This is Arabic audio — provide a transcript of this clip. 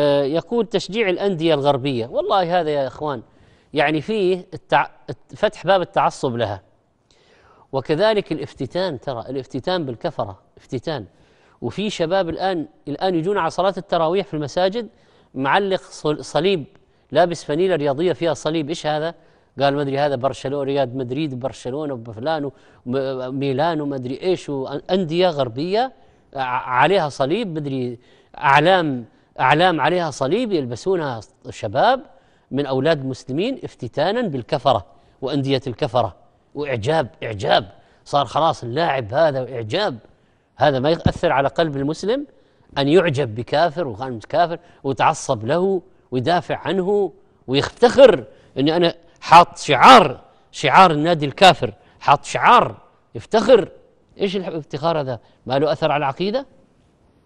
آه، يكون تشجيع الأندية الغربية والله هذا يا إخوان يعني فيه التع... فتح باب التعصب لها وكذلك الافتتان ترى الافتتان بالكفرة افتتان وفي شباب الآن الآن يجون على صلاة التراويح في المساجد معلق صليب لابس فنيلة رياضية فيها صليب إيش هذا؟ قال ما ادري هذا برشلونه رياض مدريد برشلونه وفلان وميلان وما ادري ايش وانديه غربيه عليها صليب مدري اعلام أعلام عليها صليب يلبسونها الشباب من أولاد المسلمين افتتانا بالكفرة وأندية الكفرة وإعجاب إعجاب صار خلاص اللاعب هذا وإعجاب هذا ما يأثر على قلب المسلم أن يعجب بكافر وكان كافر ويتعصب له ويدافع عنه ويفتخر أني أنا حاط شعار شعار النادي الكافر حاط شعار يفتخر ايش الافتخار هذا ما له اثر على العقيده